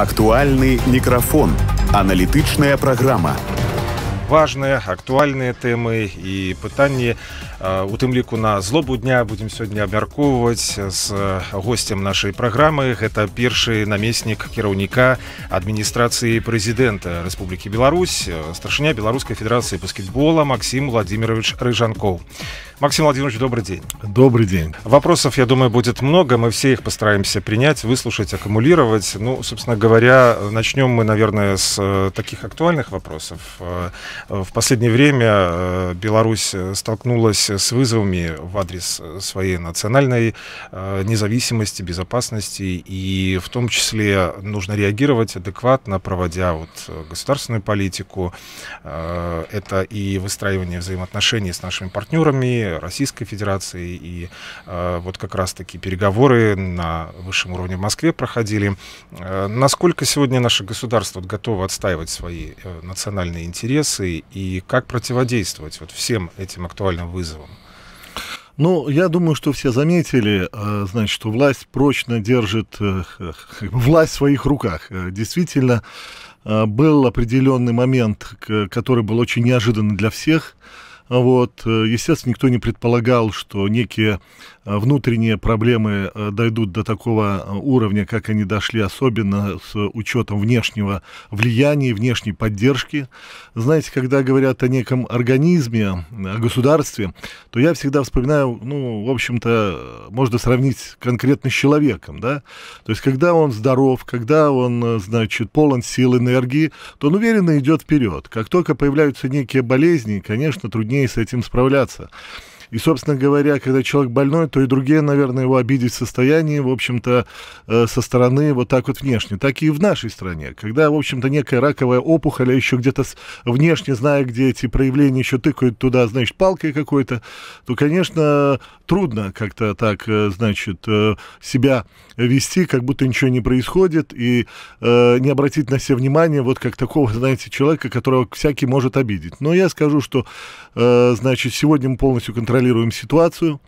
Актуальный микрофон, аналитичная программа. Важные актуальные темы и пытания а, у темлику на злобу дня будем сегодня абмяркоўваць с а, гостем нашей программы. Это первый наместник кіраўніка администрации президента Республики Беларусь а, старшыня беларускай федэрацыі баскетбола Максим владимирович Рыжанков. Максим Владимирович, добрый день. Добрый день. Вопросов, я думаю, будет много. Мы все их постараемся принять, выслушать, аккумулировать. Ну, собственно говоря, начнем мы, наверное, с э, таких актуальных вопросов. Э, в последнее время э, Беларусь столкнулась с вызовами в адрес своей национальной независимости, безопасности. И в том числе нужно реагировать адекватно, проводя вот государственную политику. Это и выстраивание взаимоотношений с нашими партнерами, Российской Федерации, и э, вот как раз-таки переговоры на высшем уровне в Москве проходили. Э, насколько сегодня наше государство готово отстаивать свои э, национальные интересы и как противодействовать вот всем этим актуальным вызовам? Ну, я думаю, что все заметили, э, значит, что власть прочно держит э, власть в своих руках. Э, действительно, был определенный момент, который был очень неожиданный для всех – вот, э, естественно, никто не предполагал, что некие а, внутренние проблемы э, дойдут до такого э, уровня, как они дошли, особенно с учетом внешнего влияния, внешней поддержки. Знаете, когда говорят о неком организме, о государстве, то я всегда вспоминаю, ну, в общем-то, можно сравнить конкретно с человеком, да, то есть когда он здоров, когда он, э, значит, полон сил, энергии, то он уверенно идет вперед. Как только появляются некие болезни, конечно, труднее с этим справляться. И, собственно говоря, когда человек больной, то и другие, наверное, его обидеть в состоянии, в общем-то, э, со стороны вот так вот внешне. Так и в нашей стране. Когда, в общем-то, некая раковая опухоль, а еще где-то внешне, зная, где эти проявления еще тыкают туда, значит, палкой какой-то, то, конечно, трудно как-то так, э, значит, э, себя вести, как будто ничего не происходит, и не обратить на себя внимание вот как такого, знаете, человека, которого всякий может обидеть. Но я скажу, что Э, значит, сегодня мы полностью контролируем ситуацию.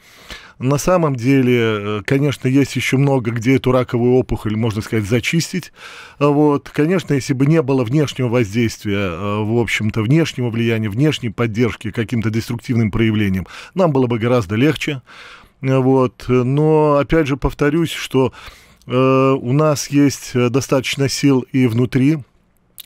На самом деле, э, конечно, есть еще много, где эту раковую опухоль, можно сказать, зачистить. А вот. Конечно, если бы не было внешнего воздействия, э, в общем-то, внешнего влияния, внешней поддержки каким-то деструктивным проявлением, нам было бы гораздо легче. Вот. Но, опять же, повторюсь, что у нас есть достаточно сил и внутри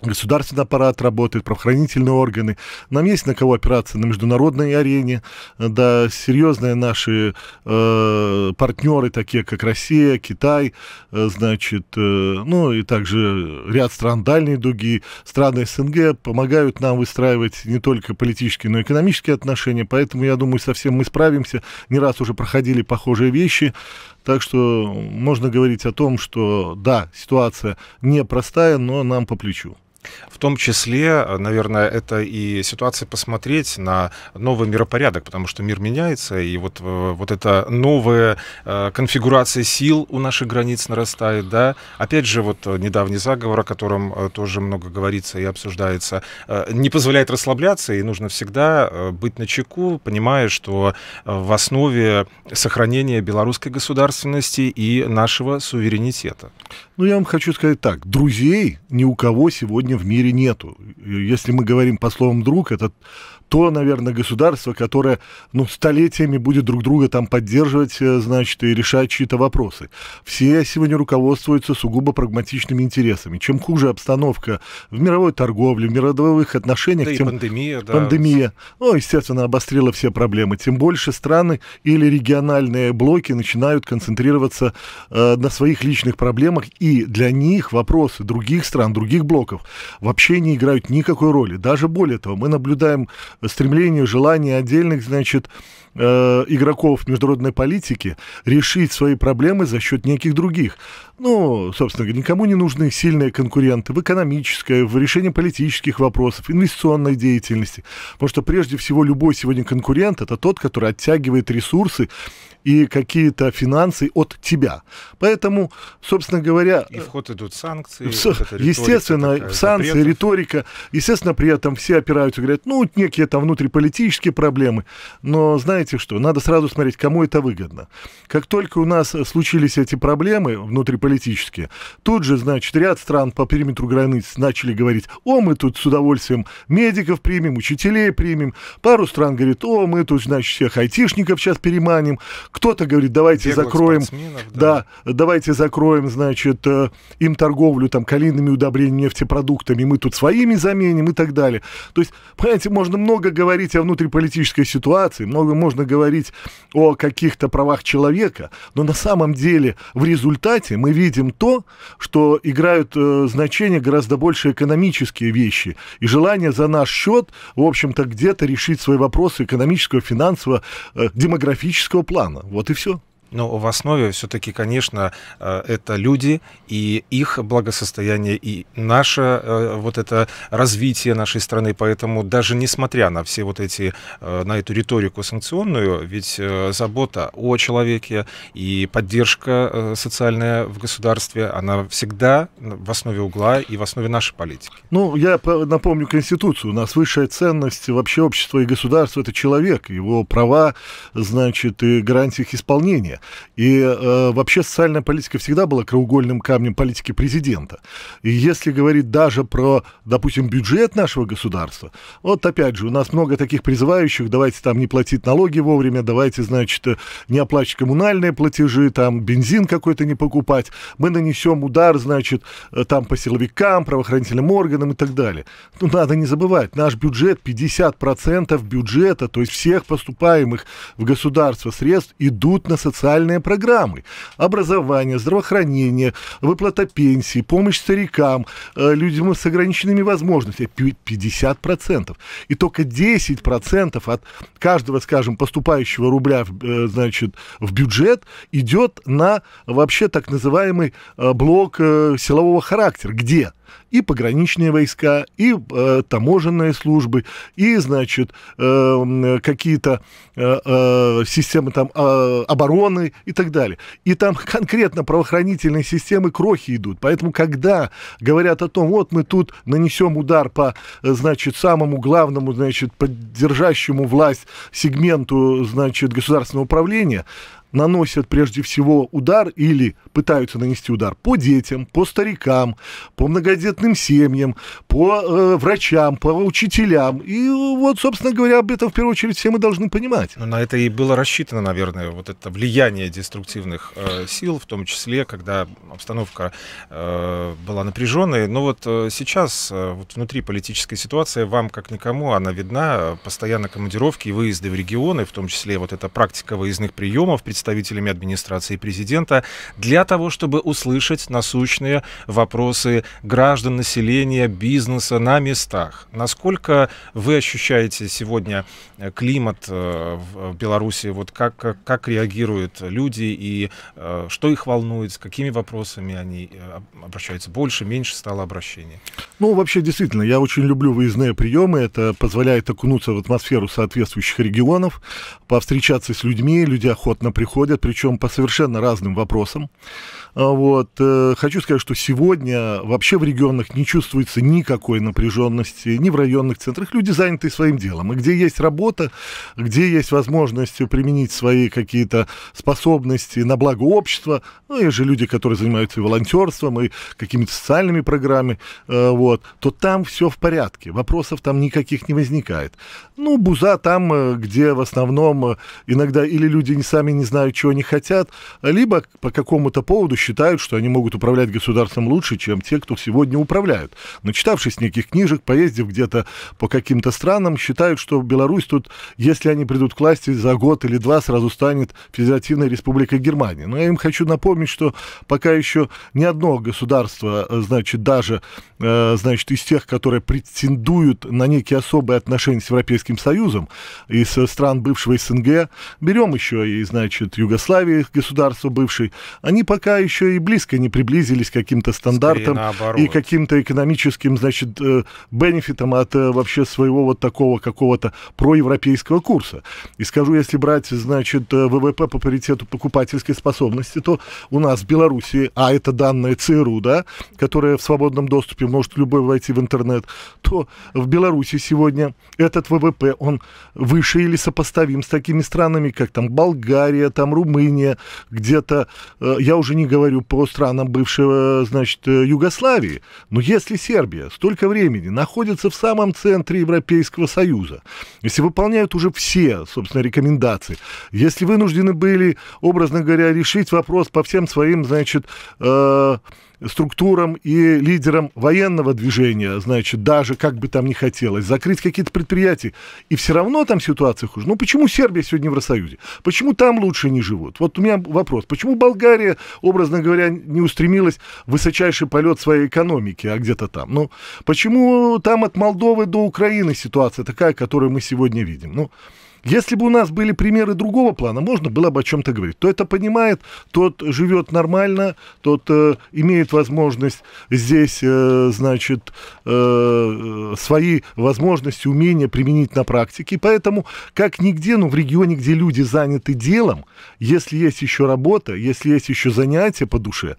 государственный аппарат работает, правоохранительные органы. Нам есть на кого опираться на международной арене. Да, серьезные наши э, партнеры, такие как Россия, Китай, э, значит, э, ну и также ряд стран дальней дуги, страны СНГ помогают нам выстраивать не только политические, но и экономические отношения. Поэтому, я думаю, совсем мы справимся. Не раз уже проходили похожие вещи. Так что можно говорить о том, что да, ситуация непростая, но нам по плечу. В том числе, э, наверное, это и ситуация посмотреть на новый миропорядок, потому что мир меняется, и вот, э, вот эта новая э, конфигурация сил у наших границ нарастает, да. Опять же, вот недавний заговор, о котором тоже много говорится и обсуждается, не позволяет расслабляться, и нужно всегда быть на чеку, понимая, что в основе сохранения белорусской государственности и нашего суверенитета. Ну, я вам хочу сказать так. Друзей ни у кого сегодня в мире нету. Если мы говорим по словам «друг», это то, наверное, государство, которое ну, столетиями будет друг друга там поддерживать, э, значит, и решать чьи-то вопросы. Все сегодня руководствуются сугубо прагматичными интересами. Чем хуже обстановка в мировой торговле, в мировых отношениях, да тем... пандемия, да. Пандемия. Ну, естественно, обострила все проблемы. Тем больше страны или региональные блоки начинают концентрироваться э, на своих личных проблемах, и для них вопросы других стран, других блоков вообще не играют никакой роли. Даже более того, мы наблюдаем э, стремление, желание отдельных, значит, э, игроков международной политики решить свои проблемы за счет неких других. Ну, собственно говоря, никому не нужны сильные конкуренты в экономической, в решении политических вопросов, инвестиционной деятельности. Потому что прежде всего любой сегодня конкурент это тот, который оттягивает ресурсы и какие-то финансы от тебя. Поэтому, собственно говоря... И в идут санкции. Со, вот естественно, такая, санкции, запретов. риторика. Естественно, при этом все опираются, говорят, ну, некие там внутриполитические проблемы. Но, знаете, знаете что, надо сразу смотреть, кому это выгодно. Как только у нас случились эти проблемы внутриполитические, тут же, значит, ряд стран по периметру границ начали говорить, о, мы тут с удовольствием медиков примем, учителей примем. Пару стран говорит, о, мы тут, значит, всех айтишников сейчас переманим. Кто-то говорит, давайте Беглых закроем... Да. да, давайте закроем, значит, э, им торговлю там калийными удобрениями, нефтепродуктами, мы тут своими заменим и так далее. То есть, понимаете, можно много говорить о внутриполитической ситуации, много можно можно говорить о каких-то правах человека, но на самом деле в результате мы видим то, что играют э, значение гораздо больше экономические вещи и желание за наш счет, в общем-то, где-то решить свои вопросы экономического, финансового, э, демографического плана. Вот и все. Но в основе все-таки, конечно, э, это люди и их благосостояние, и наше э, вот это развитие нашей страны. Поэтому даже несмотря на все вот эти, э, на эту риторику санкционную, ведь забота о человеке и поддержка социальная в государстве, она всегда в основе угла и в основе нашей политики. Ну, я напомню Конституцию. У нас высшая ценность вообще общества и государства – это человек, его права, значит, и гарантии их исполнения. И э, вообще социальная политика всегда была краугольным камнем политики президента. И если говорить даже про, допустим, бюджет нашего государства, вот опять же, у нас много таких призывающих, давайте там не платить налоги вовремя, давайте, значит, не оплачивать коммунальные платежи, там бензин какой-то не покупать, мы нанесем удар, значит, э, там по силовикам, правоохранительным органам и так далее. Ну, надо не забывать, наш бюджет, 50% бюджета, то есть всех поступаемых в государство средств идут на социальные социальные программы. Образование, здравоохранение, выплата пенсий, помощь старикам, э, людям с ограниченными возможностями. 50%. И только 10% от каждого, скажем, поступающего рубля э, значит, в бюджет идет на вообще так называемый э, блок силового характера. Где? и пограничные войска, и э, таможенные службы, и, значит, э, какие-то э, э, системы там э, обороны и так далее. И там конкретно правоохранительные системы крохи идут. Поэтому, когда говорят о том, вот мы тут нанесем удар по, значит, самому главному, значит, поддержащему власть сегменту, значит, государственного управления, наносят прежде всего удар или пытаются нанести удар по детям, по старикам, по многодетным семьям, по э, врачам, по учителям. И вот, собственно говоря, об этом в первую очередь все мы должны понимать. Но ну, на это и было рассчитано, наверное, вот это влияние деструктивных э, сил, в том числе, когда обстановка э, была напряженной. Но вот э, сейчас э, вот внутри политической ситуации вам, как никому, она видна. Постоянно командировки и выезды в регионы, в том числе вот эта практика выездных приемов, представителей представителями администрации президента для того, чтобы услышать насущные вопросы граждан, населения, бизнеса на местах. Насколько вы ощущаете сегодня э, климат э, э, в Беларуси, вот как, как, как реагируют люди и что их волнует, с какими вопросами они обращаются, больше, меньше стало обращений? Ну, вообще, действительно, я очень люблю выездные приемы, это позволяет окунуться в атмосферу соответствующих регионов, повстречаться с людьми, люди охотно приходят ходят, причем по совершенно разным вопросам. А, вот. Э, хочу сказать, что сегодня вообще в регионах не чувствуется никакой напряженности, ни в районных центрах. Люди заняты своим делом. И где есть работа, где есть возможность применить свои какие-то способности на благо общества, ну, есть же люди, которые занимаются и волонтерством, и какими-то социальными программами, э, вот, то там все в порядке. Вопросов там никаких не возникает. Ну, буза там, э, где в основном иногда или люди сами не знают, знают, чего они хотят, либо по какому-то поводу считают, что они могут управлять государством лучше, чем те, кто сегодня управляют. Начитавшись неких книжек, поездив где-то по каким-то странам, считают, что Беларусь тут, если они придут к власти за год или два, сразу станет Федеративной Республикой Германии. Но я им хочу напомнить, что пока еще ни одно государство, э, значит, даже, э, значит, из тех, которые претендуют на некие особые отношения с Европейским Союзом, из э, стран бывшего СНГ, берем еще и, значит, значит, Югославии, государства бывшей, они пока еще и близко не приблизились к каким-то стандартам и каким-то экономическим, значит, э, бенефитам от э, вообще своего вот такого какого-то проевропейского курса. И скажу, если брать, значит, э, ВВП по паритету покупательской способности, то у нас в Беларуси, а это данные ЦРУ, да, которые в свободном доступе может любой войти в интернет, то в Беларуси сегодня этот ВВП, он выше или сопоставим с такими странами, как там Болгария, там Румыния, где-то, э, я уже не говорю про странам бывшего, значит, э, Югославии, но если Сербия столько времени находится в самом центре Европейского Союза, если выполняют уже все, собственно, рекомендации, если вынуждены были, образно говоря, решить вопрос по всем своим, значит, э, структурам и лидерам военного движения, значит, даже как бы там ни хотелось, закрыть какие-то предприятия. И все равно там ситуация хуже. Ну почему Сербия сегодня в Евросоюзе? Почему там лучше не живут? Вот у меня вопрос. Почему Болгария, образно говоря, не устремилась в высочайший полет своей экономики, а где-то там? Ну почему там от Молдовы до Украины ситуация такая, которую мы сегодня видим? Ну, если бы у нас были примеры другого плана, можно было бы о чем-то говорить. То это понимает, тот живет нормально, тот э, имеет возможность здесь, э, значит, э, э свои возможности, умения применить на практике. И поэтому, как нигде, ну, в регионе, где люди заняты делом, если есть еще работа, если есть еще занятия по душе,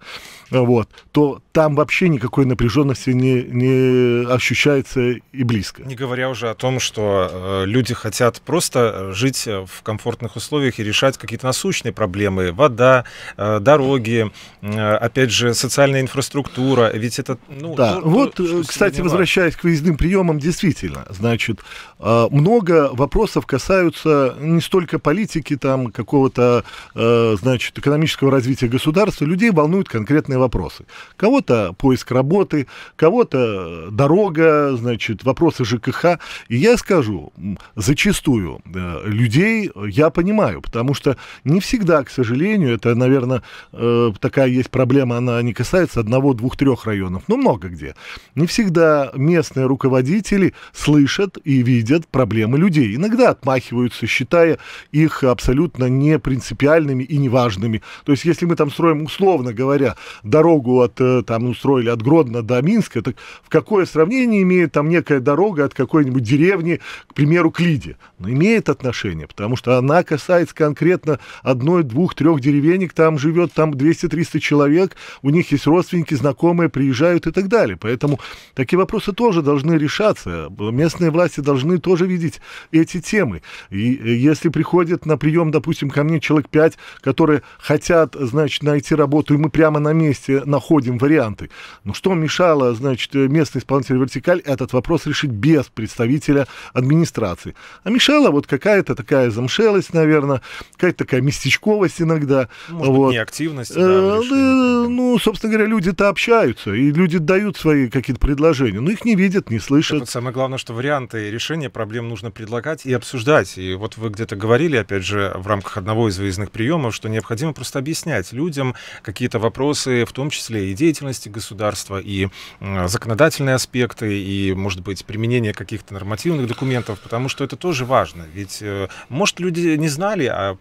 вот, то там вообще никакой напряженности не, не ощущается и близко. Не говоря уже о том, что э, люди хотят просто Э, жить э, в комфортных условиях и решать какие-то насущные проблемы. Вода, э, дороги, опять же, социальная инфраструктура. Ведь это... Ну, да, то, ну, ну, вот, то, кстати, возвращаясь к выездным приемам, действительно, значит, много вопросов касаются не столько политики, там, какого-то, значит, экономического развития государства. Людей волнуют конкретные вопросы. Кого-то поиск работы, кого-то дорога, значит, вопросы ЖКХ. И я скажу, зачастую Э, людей, я понимаю, потому что не всегда, к сожалению, это, наверное, э, такая есть проблема, она не касается одного, двух, трех районов, но ну, много где. Не всегда местные руководители слышат и видят проблемы людей. Иногда отмахиваются, считая их абсолютно не принципиальными и неважными. То есть, если мы там строим, условно говоря, дорогу от, э, там, устроили от Гродно до Минска, так в какое сравнение имеет там некая дорога от какой-нибудь деревни, к примеру, к Лиде? Но ну, имеет отношения, потому что она касается конкретно одной, двух, трех деревенек, там живет там 200-300 человек, у них есть родственники, знакомые, приезжают и так далее. Поэтому такие вопросы тоже должны решаться. Местные власти должны тоже видеть эти темы. И э, если приходит на прием, допустим, ко мне человек 5, которые хотят, значит, найти работу, и мы прямо на месте находим варианты, ну что мешало, значит, местный исполнитель вертикаль этот вопрос решить без представителя администрации? А мешало вот как какая-то такая замшелость, наверное, какая-то такая местечковость иногда. Может вот. быть, неактивность. Да, а, ну, собственно говоря, люди-то общаются, и люди дают свои какие-то предложения, но их не видят, не слышат. Вот самое главное, что варианты решения проблем нужно предлагать и обсуждать. И вот вы где-то говорили, опять же, в рамках одного из выездных приемов, что необходимо просто объяснять людям какие-то вопросы, в том числе и деятельности государства, и э, законодательные аспекты, и, может быть, применение каких-то нормативных документов, потому что это тоже важно. Ведь ведь, э, может, люди не знали, а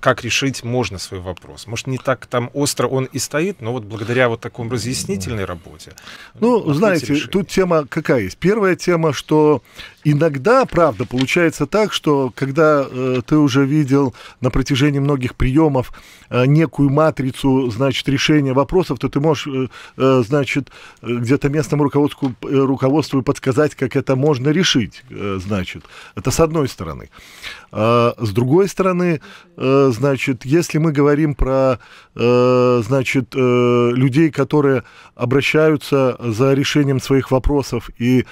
как решить можно свой вопрос. Может, не так там остро он и стоит, но вот благодаря вот такому разъяснительной работе. Ну, знаете, решение. тут тема какая есть? Первая тема, что Иногда, правда, получается так, что когда э, ты уже видел на протяжении многих приемов э, некую матрицу, значит, решения вопросов, то ты можешь, э, э значит, э, где-то местному руководству, э, руководству подсказать, как это можно решить, значит. Это с одной стороны. А с другой стороны, значит, если мы говорим про, значит, людей, которые обращаются за решением своих вопросов и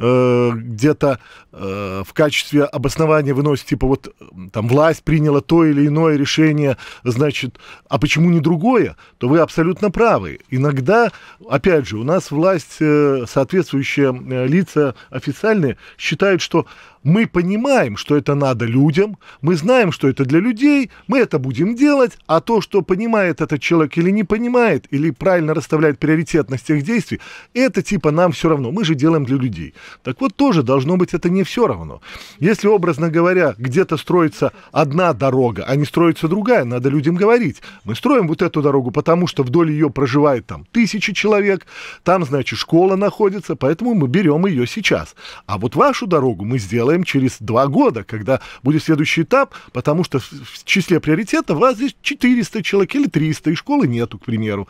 Э, где-то э, в качестве обоснования выносит, типа вот там власть приняла то или иное решение, значит, а почему не другое, то вы абсолютно правы. Иногда, опять же, у нас власть, э, соответствующие э, лица официальные, считают, что мы понимаем, что это надо людям, мы знаем, что это для людей, мы это будем делать, а то, что понимает этот человек или не понимает, или правильно расставляет приоритетность их действий, это типа нам все равно, мы же делаем для людей. Так вот, тоже должно быть это не все равно. Если, образно говоря, где-то строится одна дорога, а не строится другая, надо людям говорить. Мы строим вот эту дорогу, потому что вдоль ее проживает там тысячи человек, там, значит, школа находится, поэтому мы берем ее сейчас. А вот вашу дорогу мы сделаем узнаем через два года, когда будет следующий этап, потому что в числе приоритетов вас здесь 400 человек или 300, и школы нету, к примеру.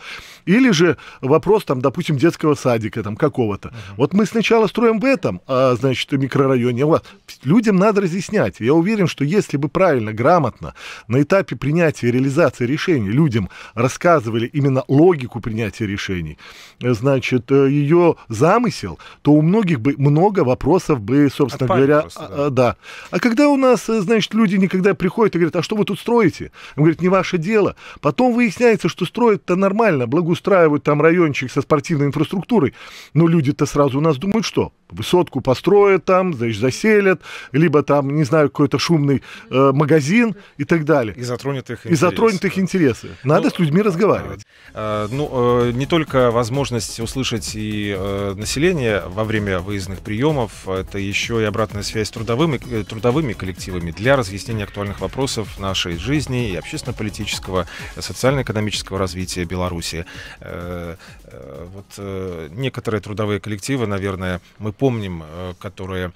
Или же вопрос, там, допустим, детского садика там какого-то. Uh-huh. Вот мы сначала строим в этом, а, значит, микрорайоне. Вот. Людям надо разъяснять. Я уверен, что если бы правильно, грамотно, на этапе принятия реализации решений людям рассказывали именно логику принятия решений, значит, э, ее замысел, то у многих бы много вопросов бы, собственно Отпали говоря, государства. А, да. А, да. а когда у нас, э, значит, люди никогда приходят и говорят, а что вы тут строите? Он говорит, не ваше дело. Потом выясняется, что строят-то нормально, благоустраивают там райончик со спортивной инфраструктурой. Но люди-то сразу у нас думают, что? Высотку построят там, значит, заселят, либо там, не знаю, какой-то шумный э, магазин и так далее. И затронет их интересы. И затронет их интересы. Надо ну, с людьми а, разговаривать. Э, ну, э, не только возможность услышать и э, население во время выездных приемов, это еще и обратная связь связь с трудовыми, э, трудовыми коллективами для разъяснения актуальных вопросов нашей жизни и общественно-политического, э, социально-экономического развития Беларуси. Э, Э, вот э, некоторые трудовые коллективы, наверное, мы помним, э, которые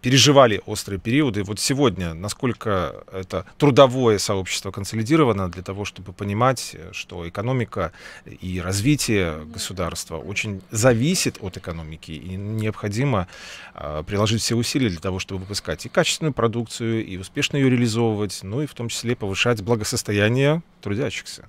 переживали острые периоды. Вот сегодня, насколько это трудовое сообщество консолидировано для того, чтобы понимать, что экономика и развитие государства очень зависит от экономики, и необходимо приложить все усилия для того, чтобы выпускать и качественную продукцию, и успешно ее реализовывать, ну и в том числе повышать благосостояние трудящихся.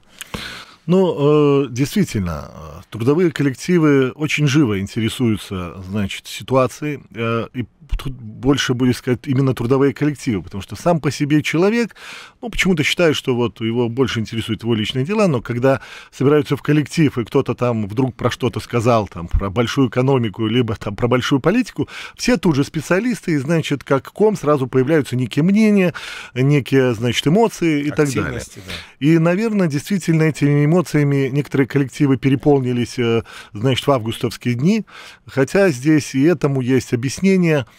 Ну, э, действительно, э, трудовые коллективы очень живо интересуются, значит, ситуацией э, и тут больше будет сказать именно трудовые коллективы, потому что сам по себе человек, ну, почему-то считает, что вот его больше интересуют его личные дела, но когда собираются в коллектив, и кто-то там вдруг про что-то сказал, там, про большую экономику, либо там про большую политику, все тут же специалисты, и, значит, как ком сразу появляются некие мнения, некие, значит, эмоции и так далее. Да. И, наверное, действительно этими эмоциями некоторые коллективы переполнились, э, значит, в августовские дни, хотя здесь и этому есть объяснение –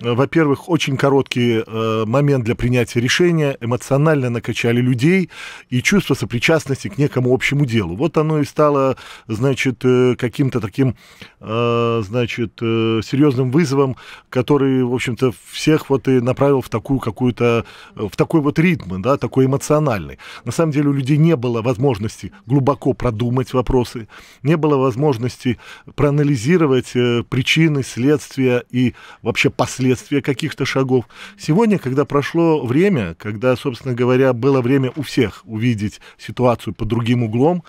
Э, во-первых, очень короткий э, момент для принятия решения, эмоционально накачали людей и чувство сопричастности к некому общему делу. Вот оно и стало, значит, э, каким-то таким, э, значит, э, серьезным вызовом, который, в общем-то, всех вот и направил в такую какую-то, э, в такой вот ритм, да, такой эмоциональный. На самом деле у людей не было возможности глубоко продумать вопросы, не было возможности проанализировать э, причины, следствия и вообще последствия последствия каких-то шагов. Сегодня, когда прошло время, когда, собственно говоря, было время у всех увидеть ситуацию под другим углом,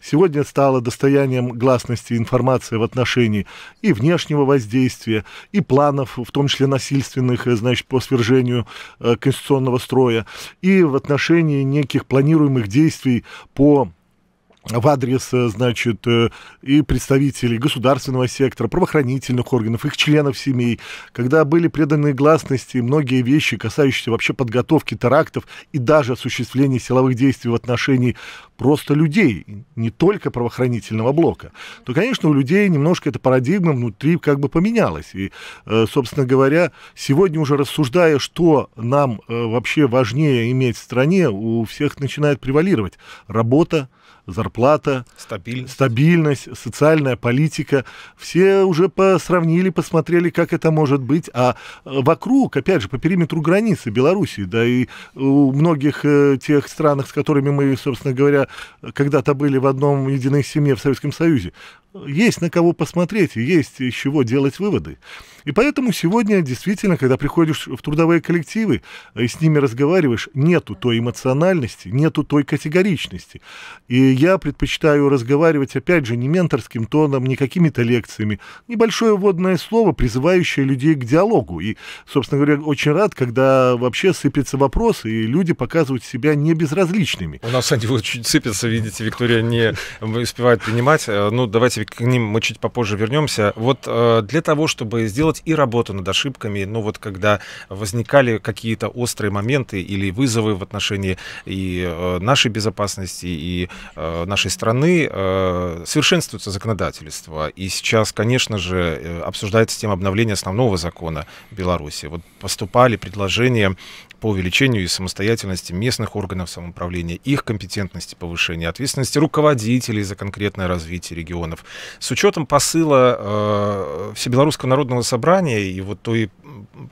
сегодня стало достоянием гласности информация в отношении и внешнего воздействия, и планов, в том числе насильственных, э, значит, по свержению э, конституционного строя, и в отношении неких планируемых действий по в адрес, э, значит, э, и представителей государственного сектора, правоохранительных органов, их членов семей, когда были преданы гласности многие вещи, касающиеся вообще подготовки терактов и даже осуществления силовых действий в отношении просто людей, не только правоохранительного блока, то, конечно, у людей немножко эта парадигма внутри как бы поменялась. И, э, собственно говоря, сегодня уже рассуждая, что нам вообще важнее иметь в стране, у всех начинает превалировать работа, зарплата, стабильность. стабильность, социальная политика. Все уже посравнили, посмотрели, как это может быть. А э, вокруг, опять же, по периметру границы Беларуси, да и у многих э, тех странах, с которыми мы, собственно говоря, когда-то были в одном единой семье в Советском Союзе, есть на кого посмотреть, есть из чего делать выводы. И поэтому сегодня действительно, когда приходишь в трудовые коллективы и с ними разговариваешь, нету той эмоциональности, нету той категоричности. И я предпочитаю разговаривать, опять же, не менторским тоном, не какими-то лекциями. Небольшое вводное слово, призывающее людей к диалогу. И, собственно говоря, очень рад, когда вообще сыпятся вопросы, и люди показывают себя не безразличными. У нас они вот чуть сыпятся, видите, Виктория не успевает принимать. Э, ну, давайте к ним мы чуть попозже вернемся. Вот э, для того, чтобы сделать делать и работу над ошибками. Но ну, вот когда возникали какие-то острые моменты или вызовы в отношении и э, нашей безопасности, и э, нашей страны, э, совершенствуется законодательство. И сейчас, конечно же, обсуждается тема обновления основного закона Беларуси. Вот поступали предложения по увеличению и самостоятельности местных органов самоуправления, их компетентности, повышения ответственности руководителей за конкретное развитие регионов. С учетом посыла э, Всебелорусского народного собрания и вот той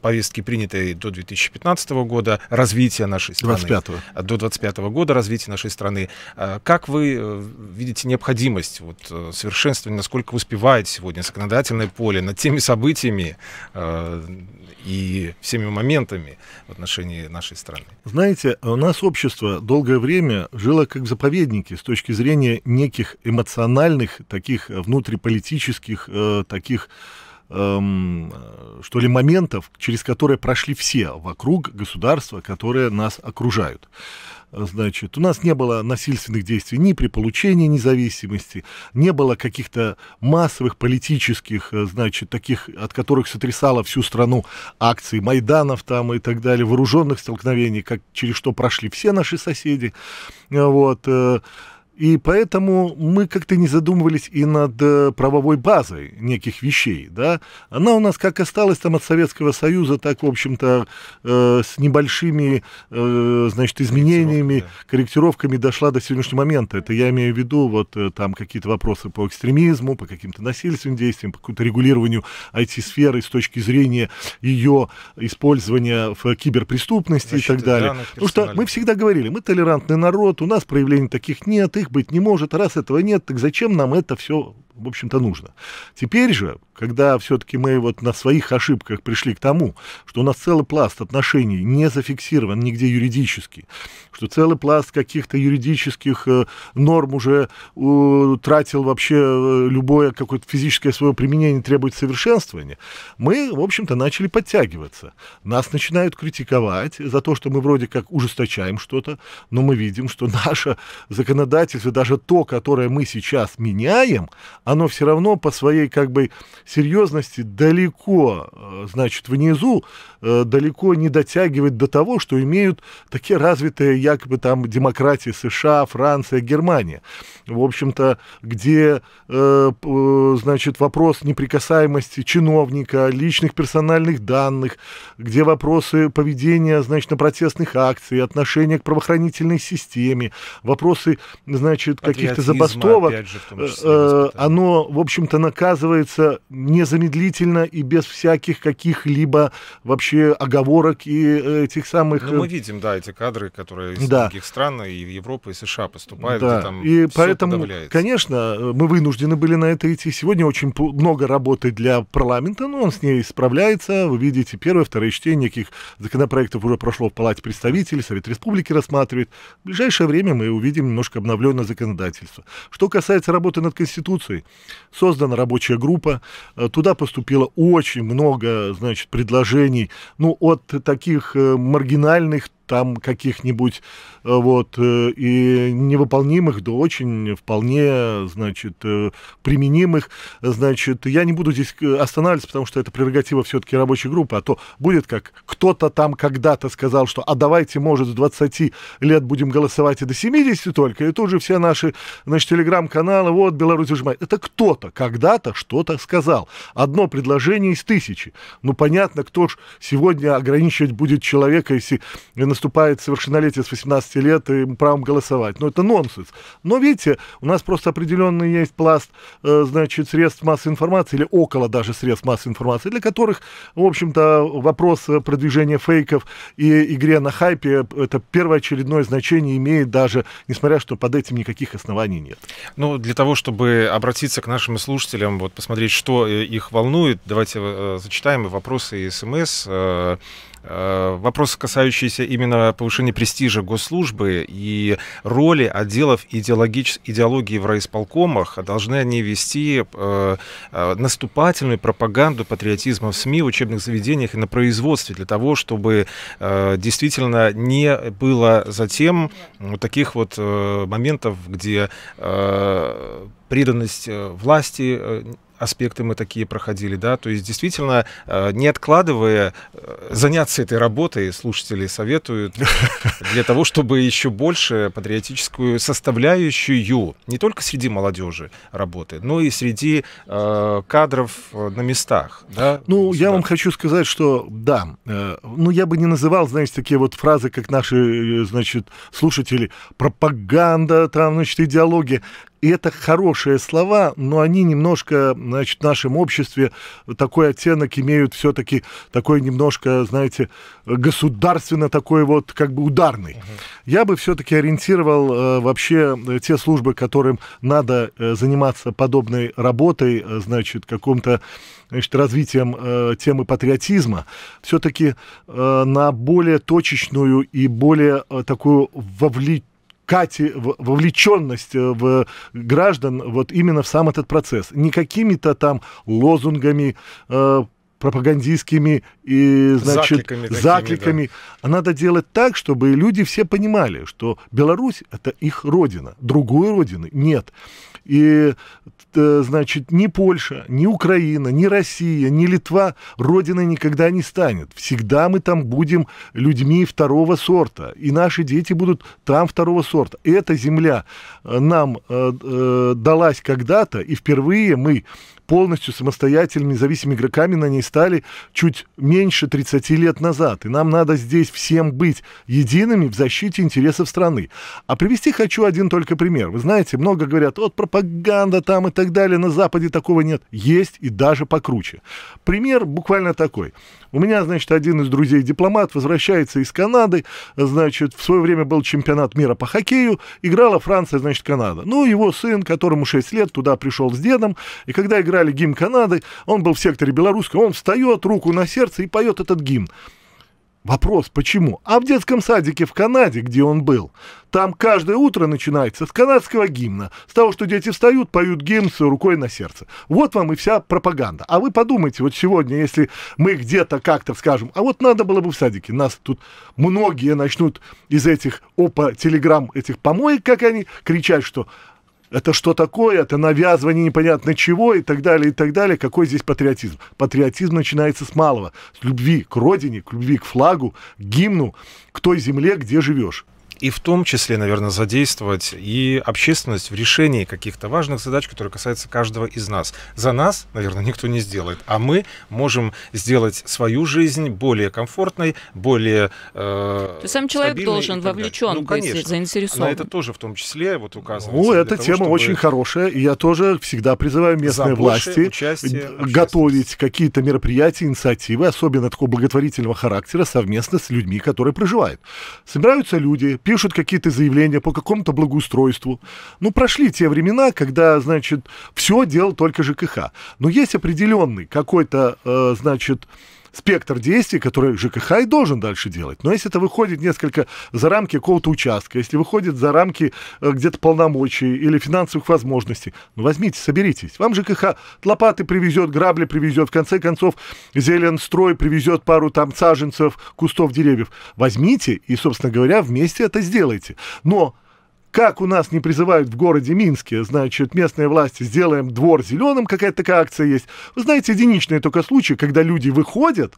повестки, принятой до 2015 года, развития нашей страны. 25 э, До 25 года развития нашей страны. Э, как вы э, видите необходимость вот, совершенствования, насколько успевает сегодня законодательное поле над теми событиями, и всеми моментами в отношении нашей страны. Знаете, у нас общество долгое время жило как в заповеднике с точки зрения неких эмоциональных, таких внутриполитических, э, таких эм, что ли, моментов, через которые прошли все вокруг государства, которые нас окружают. Значит, у нас не было насильственных действий ни при получении независимости, не было каких-то массовых политических, э, значит, таких, от которых сотрясала всю страну акции Майданов там и так далее, вооруженных столкновений, как, через что прошли все наши соседи. Э, вот. Э, и поэтому мы как-то не задумывались и над э, правовой базой неких вещей. Да? Она у нас как осталась там от Советского Союза, так, в общем-то, э, с небольшими э, значит, изменениями, Корректировка, да. корректировками дошла до сегодняшнего момента. Это я имею в виду вот э, там какие-то вопросы по экстремизму, по каким-то насильственным действиям, по какому-то регулированию IT-сферы с точки зрения ее использования в киберпреступности Защиты и так далее. Потому что мы всегда говорили, мы толерантный народ, у нас проявлений таких нет, и молодых быть не может, раз этого нет, так зачем нам это все в общем-то, нужно. Теперь же, когда все-таки мы вот на своих ошибках пришли к тому, что у нас целый пласт отношений не зафиксирован нигде юридически, что целый пласт каких-то юридических э, норм уже э, тратил вообще э, любое какое-то физическое свое применение, требует совершенствования, мы, в общем-то, начали подтягиваться. Нас начинают критиковать за то, что мы вроде как ужесточаем что-то, но мы видим, что наше законодательство, даже то, которое мы сейчас меняем, оно все равно по своей как бы серьезности далеко, э, значит, внизу, Э, далеко не дотягивает до того, что имеют такие развитые якобы там демократии США, Франция, Германия. В общем-то, где, э, э, значит, вопрос неприкасаемости чиновника, личных персональных данных, где вопросы поведения, значит, на протестных акций, отношения к правоохранительной системе, вопросы, значит, каких-то забастовок, же, в числе, оно, в общем-то, наказывается незамедлительно и без всяких каких-либо вообще куче оговорок и э, этих самых... Ну, э, мы видим, да, эти кадры, которые из да. других стран, и Европы, и США поступают, да. и там И поэтому, подавляется. конечно, мы вынуждены были на это идти. Сегодня очень много работы для парламента, но он с ней справляется. Вы видите, первое, второе чтение каких законопроектов уже прошло в Палате представителей, Совет Республики рассматривает. В ближайшее время мы увидим немножко обновленное законодательство. Что касается работы над Конституцией, создана рабочая группа, э, туда поступило очень много, значит, предложений ну, от таких э, маргинальных там каких-нибудь э, вот э, и невыполнимых да очень вполне, значит, э, применимых. Значит, я не буду здесь останавливаться, потому что это прерогатива все-таки рабочей группы, а то будет как кто-то там когда-то сказал, что а давайте, может, с 20 лет будем голосовать и до 70 только, и тут же все наши, значит, телеграм-каналы, вот, Беларусь выжимает. Это кто-то когда-то что-то сказал. Одно предложение из тысячи. Ну, понятно, кто ж сегодня ограничивать будет человека, если наступает наступает совершеннолетие с 18 лет и правом голосовать. Но это нонсенс. Но видите, у нас просто определенный есть пласт, э, значит, средств массовой информации или около даже средств массовой информации, для которых, в общем-то, вопрос э, продвижения фейков и игре на хайпе э, это первоочередное значение имеет даже, несмотря что под этим никаких оснований нет. Ну, для того, чтобы обратиться к нашим слушателям, вот посмотреть, что их волнует, давайте э, зачитаем вопросы и смс. Э, Э, вопросы, касающиеся именно повышения престижа госслужбы и роли отделов идеологич... идеологии в райисполкомах, должны они вести э, э, наступательную пропаганду патриотизма в СМИ, в учебных заведениях и на производстве для того, чтобы действительно не было затем вот таких вот моментов, где преданность власти аспекты мы такие проходили, да, то есть действительно, э, не откладывая, э, заняться этой работой слушатели советуют для того, чтобы еще больше патриотическую составляющую не только среди молодежи работы, но и среди э, кадров на местах, да? Ну, сюда. я вам хочу сказать, что да, ну, я бы не называл, знаете, такие вот фразы, как наши, значит, слушатели, пропаганда, там, значит, идеология. И это хорошие слова, но они немножко, значит, в нашем обществе такой оттенок имеют все-таки такой немножко, знаете, государственно такой вот как бы ударный. Угу. Я бы все-таки ориентировал э, вообще э, те службы, которым надо э, заниматься подобной работой, э, значит, каком-то значит, развитием э, темы патриотизма, все-таки э, на более точечную и более э, такую вовлеченную Кати вовлеченность э, в граждан вот именно в сам этот процесс. Не какими-то там лозунгами, э, пропагандистскими и, значит, закликами. закликами. Да. А надо делать так, чтобы люди все понимали, что Беларусь – это их родина, другой родины нет. И, э, значит, ни Польша, ни Украина, ни Россия, ни Литва родиной никогда не станет. Всегда мы там будем людьми второго сорта, и наши дети будут там второго сорта. Эта земля э, нам э, э, далась когда-то, и впервые мы полностью самостоятельными, независимыми игроками на ней стали чуть меньше 30 лет назад. И нам надо здесь всем быть едиными в защите интересов страны. А привести хочу один только пример. Вы знаете, много говорят, вот пропаганда там и так далее, на Западе такого нет. Есть и даже покруче. Пример буквально такой. У меня, значит, один из друзей дипломат возвращается из Канады, значит, в свое время был чемпионат мира по хоккею, играла Франция, значит, Канада. Ну, его сын, которому 6 лет, туда пришел с дедом, и когда играли играли гимн Канады, он был в секторе белорусского, он встает, руку на сердце и поет этот гимн. Вопрос, почему? А в детском садике в Канаде, где он был, там каждое утро начинается с канадского гимна, с того, что дети встают, поют гимн с рукой на сердце. Вот вам и вся пропаганда. А вы подумайте, вот сегодня, если мы где-то как-то скажем, а вот надо было бы в садике, нас тут многие начнут из этих опа телеграмм, этих помоек, как они, кричать, что это что такое, это навязывание непонятно чего и так далее, и так далее. Какой здесь патриотизм? Патриотизм начинается с малого, с любви к родине, к любви к флагу, к гимну, к той земле, где живешь и в том числе, наверное, задействовать и общественность в решении каких-то важных задач, которые касаются каждого из нас. За нас, наверное, никто не сделает, а мы можем сделать свою жизнь более комфортной, более э, То сам человек должен вовлечен ну, конечно, заинтересован. это тоже в том числе вот указано. Ну, эта того, тема чтобы... очень хорошая, и я тоже всегда призываю местные власти готовить какие-то мероприятия, инициативы, особенно такого благотворительного характера, совместно с людьми, которые проживают. Собираются люди, пишут какие-то заявления по какому-то благоустройству. Ну, прошли те времена, когда, значит, все делал только ЖКХ. Но есть определенный какой-то, э, значит, спектр действий, которые ЖКХ и должен дальше делать. Но если это выходит несколько за рамки какого-то участка, если выходит за рамки э, где-то полномочий или финансовых возможностей, ну возьмите, соберитесь. Вам ЖКХ лопаты привезет, грабли привезет, в конце концов зелен строй привезет пару там саженцев, кустов деревьев. Возьмите и, собственно говоря, вместе это сделайте. Но как у нас не призывают в городе Минске, значит, местные власти сделаем двор зеленым, какая-то такая акция есть. Вы знаете, единичные только случаи, когда люди выходят,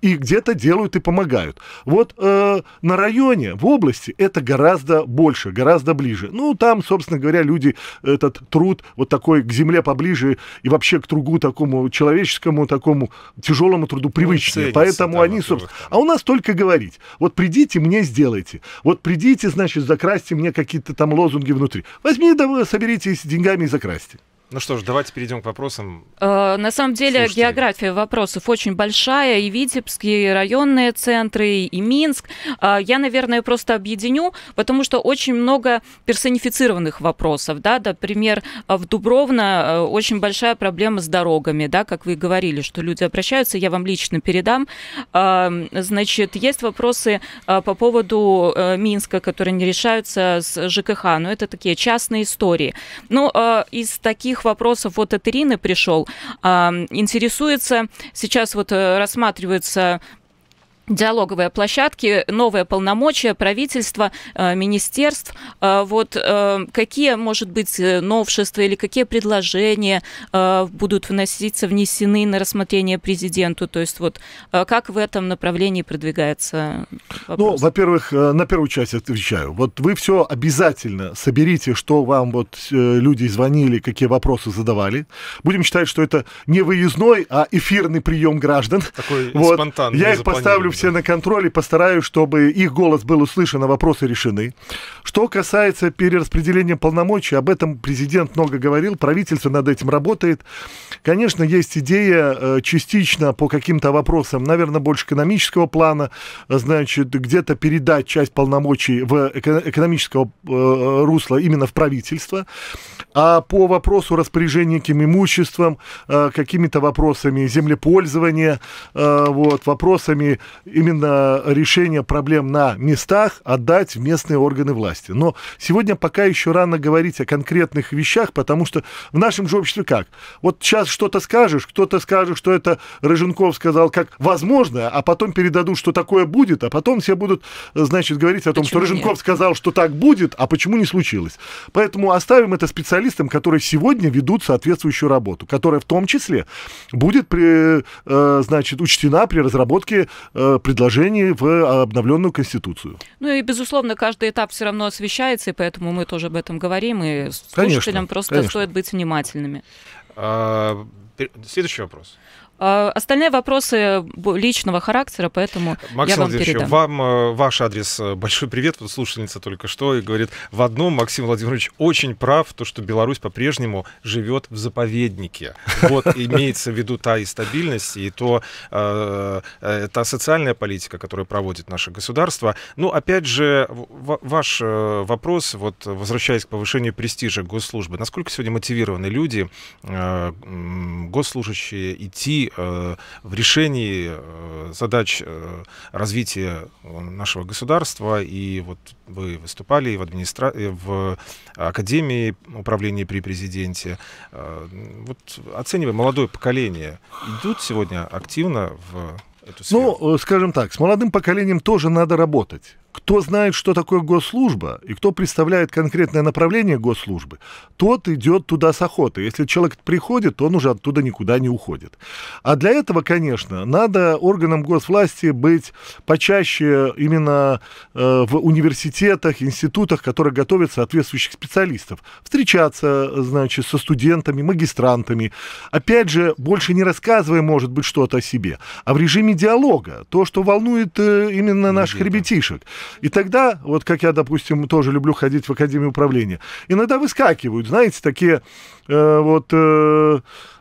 и где-то делают и помогают. Вот э, на районе, в области это гораздо больше, гораздо ближе. Ну, там, собственно говоря, люди этот труд вот такой к земле поближе и вообще к тругу такому человеческому, такому тяжелому труду ну, привычнее. Поэтому да, они, собственно... А у нас только говорить. Вот придите, мне сделайте. Вот придите, значит, закрасьте мне какие-то там лозунги внутри. Возьми, да вы соберитесь деньгами и закрасьте. Ну что ж, давайте перейдем к вопросам. Э, на самом деле слушателей. география вопросов очень большая. И Витебск, и районные центры, и Минск. Э, я, наверное, просто объединю, потому что очень много персонифицированных вопросов. Да? Например, э, в Дубровно очень большая проблема с дорогами, да, как вы говорили, что люди обращаются, я вам лично передам. Эм, значит, есть вопросы по поводу Минска, которые не решаются с ЖКХ, но это такие частные истории. Но ну, из таких таких вопросов вот от Ирины пришел. Интересуется, сейчас вот э, рассматривается диалоговые площадки, новые полномочия правительства, э, министерств. Э, вот э, какие, может быть, новшества или какие предложения будут вноситься, внесены на рассмотрение президенту? То есть вот как в этом направлении продвигается вопрос? Ну, во-первых, на первую часть отвечаю. Вот вы все обязательно соберите, что вам вот люди звонили, какие вопросы задавали. Будем считать, что это не выездной, а эфирный прием граждан. Такой вот. спонтанный. Я их поставлю в все на контроле, постараюсь, чтобы их голос был услышан, а вопросы решены. Что касается перераспределения полномочий, об этом президент много говорил, правительство над этим работает. Конечно, есть идея э, частично по каким-то вопросам, наверное, больше экономического плана, значит, где-то передать часть полномочий в экономического э, русла именно в правительство. А по вопросу распоряжения неким имуществом, э, какими-то вопросами землепользования, вот, вопросами именно решение проблем на местах отдать в местные органы власти. Но сегодня пока еще рано говорить о конкретных вещах, потому что в нашем же обществе как? Вот сейчас что-то скажешь, кто-то скажет, что это Рыженков сказал как возможно, а потом передадут, что такое будет, а потом все будут, э, значит, говорить о том, почему что Рыженков сказал, что так будет, а почему не случилось. Поэтому оставим это специалистам, которые сегодня ведут соответствующую работу, которая в том числе будет, при, э, э, значит, учтена при разработке предложений в э, обновленную Конституцию. Ну и, безусловно, каждый этап все равно освещается, и поэтому мы тоже об этом говорим, и слушателям конечно, просто конечно. стоит быть внимательными. А, следующий вопрос. А, остальные вопросы личного характера, поэтому Максим я вам передам. вам э, ваш адрес э, большой привет. Вот слушательница только что и говорит, в одном Максим Владимирович очень прав, то, что Беларусь по-прежнему живет в заповеднике. Вот имеется в виду та и стабильность, и то, э, э, та социальная политика, которую проводит наше государство. Ну, опять же, ваш вопрос, вот возвращаясь к повышению престижа госслужбы, насколько сегодня мотивированы люди, э, госслужащие, идти Э, в решении э, задач э, развития нашего государства, и вот вы выступали в, администра... в Академии управления при президенте, вот оцениваем молодое поколение, идут сегодня активно в эту сферу? Ну, скажем так, с молодым поколением тоже надо работать кто знает, что такое госслужба, и кто представляет конкретное направление госслужбы, тот идет туда с охоты. Если человек приходит, он уже оттуда никуда не уходит. А для этого, конечно, надо органам госвласти быть почаще именно э, в университетах, институтах, которые готовят соответствующих специалистов. Встречаться, значит, со студентами, магистрантами. Опять же, больше не рассказывая, может быть, что-то о себе, а в режиме диалога. То, что волнует э, именно наших ребятишек. И тогда, вот как я, допустим, тоже люблю ходить в Академию управления, иногда выскакивают, знаете, такие э, вот... Э,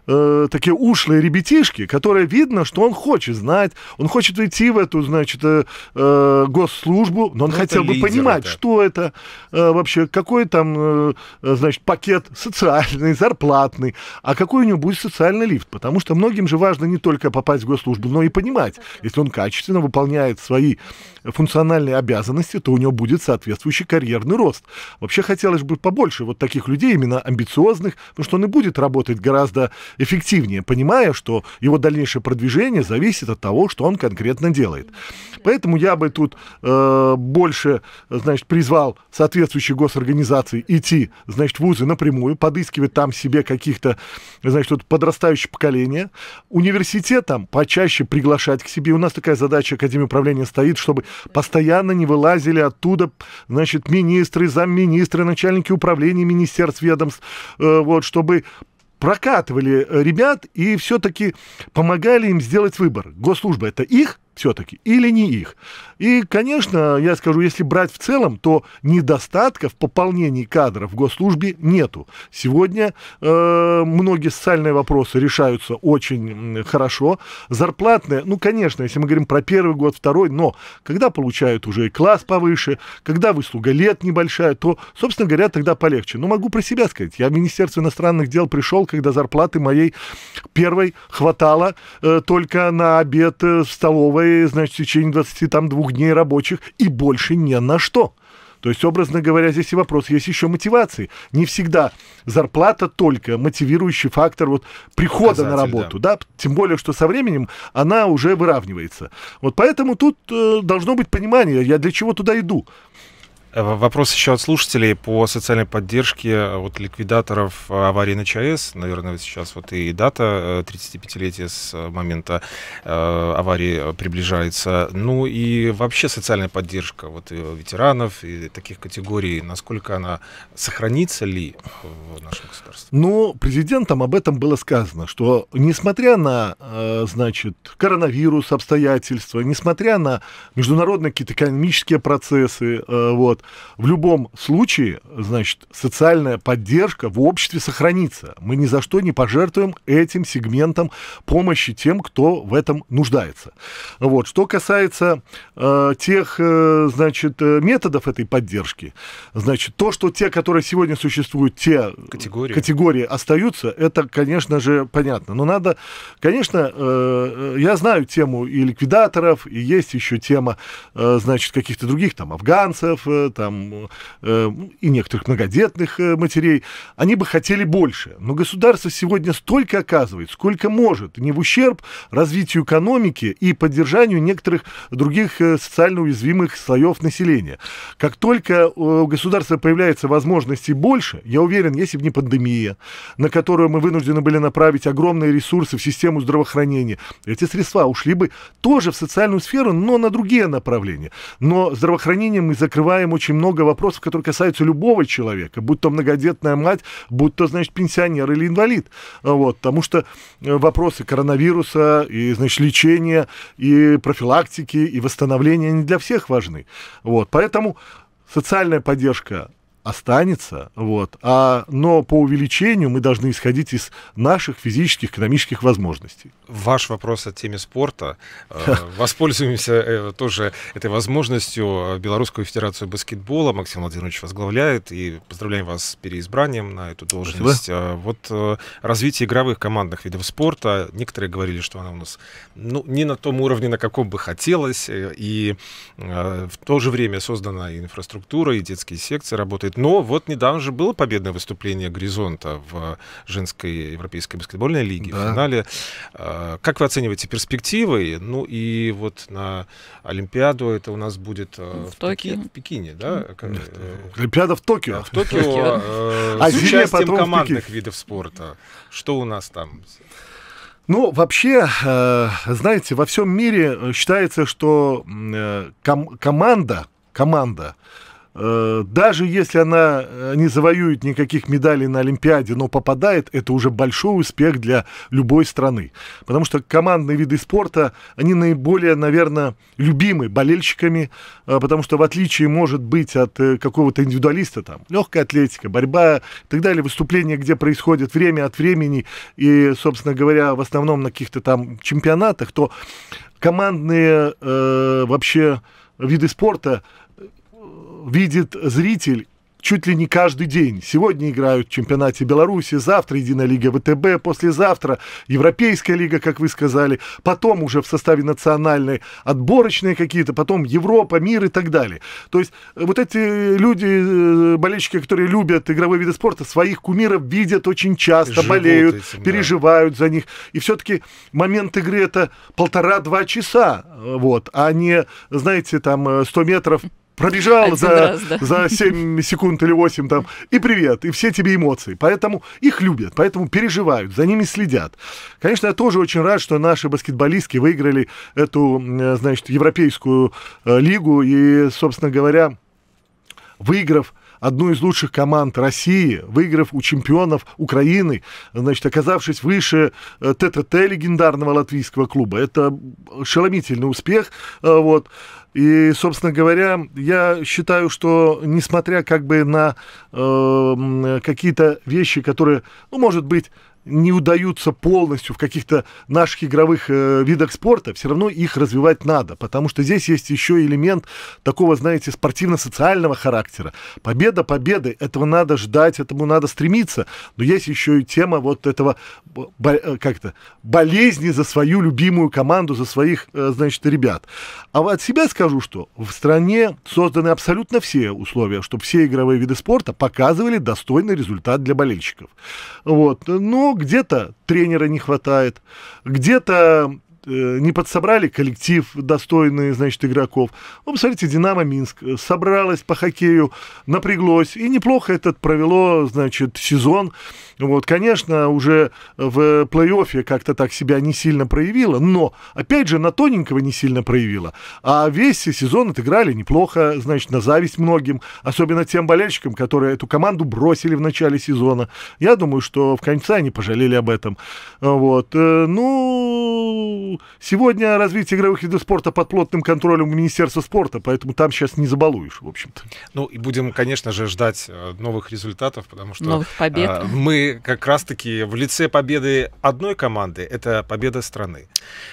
э, такие ушлые ребятишки, которые видно, что он хочет знать, он хочет войти в эту, значит, э, э, госслужбу, но он ну, хотел бы лидер, понимать, это. что это э, вообще, какой там, э, э, значит, пакет социальный, зарплатный, а какой у него будет социальный лифт, потому что многим же важно не только попасть в госслужбу, но и понимать, если он качественно выполняет свои функциональные обязанности, то у него будет соответствующий карьерный рост. Вообще хотелось бы побольше вот таких людей, именно амбициозных, потому что он и будет работать гораздо эффективнее, понимая, что его дальнейшее продвижение зависит от того, что он конкретно делает. Поэтому я бы тут э, больше, значит, призвал соответствующие госорганизации идти, значит, в вузы напрямую, подыскивать там себе каких-то, значит, вот подрастающее поколение, университетам почаще приглашать к себе. У нас такая задача Академии управления стоит, чтобы постоянно не вылазили оттуда, значит, министры, замминистры, начальники управления министерств, ведомств, э, вот, чтобы прокатывали э, ребят и все-таки помогали им сделать выбор. Госслужба это их все-таки или не их. И, конечно, я скажу, если брать в целом, то недостатка в пополнении кадров в госслужбе нету. Сегодня э, многие социальные вопросы решаются очень хорошо. Зарплатные, ну, конечно, если мы говорим про первый год, второй, но когда получают уже класс повыше, когда выслуга лет небольшая, то, собственно говоря, тогда полегче. Но могу про себя сказать. Я в Министерство иностранных дел пришел, когда зарплаты моей первой хватало э, только на обед э, в столовой, значит, в течение 22 двух дней рабочих и больше ни на что. То есть, образно говоря, здесь и вопрос, есть еще мотивации. Не всегда зарплата только мотивирующий фактор вот прихода Показатель, на работу, да. да, тем более, что со временем она уже выравнивается. Вот поэтому тут э, должно быть понимание, я для чего туда иду. Э, вопрос еще от слушателей по социальной поддержке э, от ликвидаторов э, аварии на ЧАЭС. Наверное, сейчас вот и дата 35-летия с момента аварии приближается. Ну и вообще социальная поддержка вот и ветеранов и таких категорий, насколько она сохранится ли в нашем государстве? Ну, президентом об этом было сказано, что несмотря на, значит, коронавирус, обстоятельства, несмотря на международные какие-то экономические процессы, вот, вот. В любом случае, значит, социальная поддержка в обществе сохранится. Мы ни за что не пожертвуем этим сегментом помощи тем, кто в этом нуждается. Вот. Что касается э, тех, э, значит, э, методов этой поддержки, значит, то, что те, которые сегодня существуют, те категории, категории остаются, это, конечно же, понятно. Но надо, конечно, э, э я знаю тему и ликвидаторов, и есть еще тема, э, значит, каких-то других там афганцев, э, там, э, и некоторых многодетных э, матерей, они бы хотели больше. Но государство сегодня столько оказывает, сколько может, не в ущерб развитию экономики и поддержанию некоторых других э, социально уязвимых слоев населения. Как только э, у государства появляется возможности больше, я уверен, если бы не пандемия, на которую мы вынуждены были направить огромные ресурсы в систему здравоохранения, эти средства ушли бы тоже в социальную сферу, но на другие направления. Но здравоохранение мы закрываем очень много вопросов, которые касаются любого человека, будь то многодетная мать, будь то, значит, пенсионер или инвалид. А вот, потому что э, вопросы коронавируса и, значит, лечения, и профилактики, и восстановления не для всех важны. Вот, поэтому социальная поддержка останется, вот, а, но по увеличению мы должны исходить из наших физических, экономических возможностей. Ваш вопрос о теме спорта. Э, воспользуемся э, тоже этой возможностью. Белорусскую Федерацию баскетбола Максим Владимирович возглавляет, и поздравляем вас с переизбранием на эту должность. Э, вот развитие игровых командных видов спорта, некоторые говорили, что она у нас ну, не на том уровне, на каком бы хотелось, и в то же время создана инфраструктура, и детские секции работают работает. Но вот недавно же было победное выступление «Горизонта» в женской европейской баскетбольной лиге да. в финале. А, как вы оцениваете перспективы? Ну и вот на Олимпиаду это у нас будет э, в, в, Токио. Пеки, в Пекине, да? Э, Олимпиада в Токио. в Токио, Токио. Э, а с участием командных видов спорта. Что у нас там? Ну, вообще, э, знаете, во всем мире считается, что ком- команда, команда Э, даже если она э, не завоюет никаких медалей на Олимпиаде, но попадает, это уже большой успех для любой страны. Потому что командные виды спорта, они наиболее, наверное, любимы болельщиками, э, потому что в отличие, может быть, от какого-то индивидуалиста, там, легкая атлетика, борьба и так далее, выступления, где происходит время от времени, и, собственно говоря, в основном на каких-то там чемпионатах, то командные э, вообще виды спорта – видит зритель чуть ли не каждый день. Сегодня играют в чемпионате Беларуси, завтра Единая лига ВТБ, послезавтра Европейская лига, как вы сказали, потом уже в составе национальной отборочные какие-то, потом Европа, мир и так далее. То есть э, вот эти люди, э, болельщики, которые любят игровые виды спорта, своих кумиров видят очень часто, Живут болеют, этим, переживают да. за них. И все-таки момент игры это полтора-два часа, э, вот, а не, знаете, там 100 метров пробежал за, раз, да. за 7 секунд или 8 там, и привет, и все тебе эмоции. Поэтому их любят, поэтому переживают, за ними следят. Конечно, я тоже очень рад, что наши баскетболистки выиграли эту, э, значит, европейскую э, лигу, и, собственно говоря, выиграв одну из лучших команд России, выиграв у чемпионов Украины, значит, оказавшись выше э, ТТТ легендарного латвийского клуба. Это шеломительный успех. Вот. И, собственно говоря, я считаю, что несмотря как бы на э, какие-то вещи, которые, ну, может быть, не удаются полностью в каких-то наших игровых э, видах спорта, все равно их развивать надо, потому что здесь есть еще элемент такого, знаете, спортивно-социального характера. Победа победы, этого надо ждать, этому надо стремиться, но есть еще и тема вот этого, э, как-то, болезни за свою любимую команду, за своих, э, значит, ребят. А от себя скажу, что в стране созданы абсолютно все условия, чтобы все игровые виды спорта показывали достойный результат для болельщиков. Вот. Но где-то тренера не хватает, где-то Э, не подсобрали коллектив достойный, значит, игроков. Вы ну, посмотрите, «Динамо Минск» собралась по хоккею, напряглось, и неплохо этот провело, значит, сезон. Вот, конечно, уже в плей-оффе как-то так себя не сильно проявило, но, опять же, на тоненького не сильно проявило. А весь сезон отыграли неплохо, значит, на зависть многим, особенно тем болельщикам, которые эту команду бросили в начале сезона. Я думаю, что в конце они пожалели об этом. Вот. Э, ну, сегодня развитие игровых видов спорта под плотным контролем Министерства спорта, поэтому там сейчас не забалуешь, в общем-то. Ну, и будем, конечно же, ждать э, новых результатов, потому что новых побед. Э, мы как раз-таки в лице победы одной команды — это победа страны.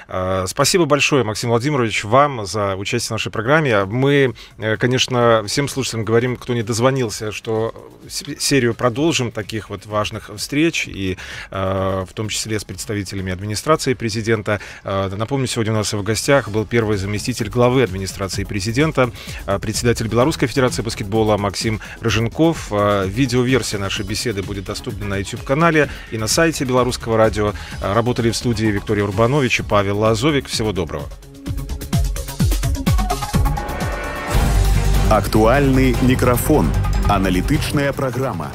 Э, спасибо большое, Максим Владимирович, вам за участие в нашей программе. Мы, конечно, всем слушателям говорим, кто не дозвонился, что серию продолжим таких вот важных встреч, и в том числе с представителями администрации президента. Э, напомню, сегодня у нас в гостях был первый заместитель главы администрации президента, э, председатель Белорусской Федерации баскетбола Максим Роженков. Э, видеоверсия нашей беседы будет доступна на YouTube-канале и на сайте Белорусского радио. Работали в студии Виктория Урбанович и Павел Лазовик. Всего доброго. Актуальный микрофон. аналітычная программа.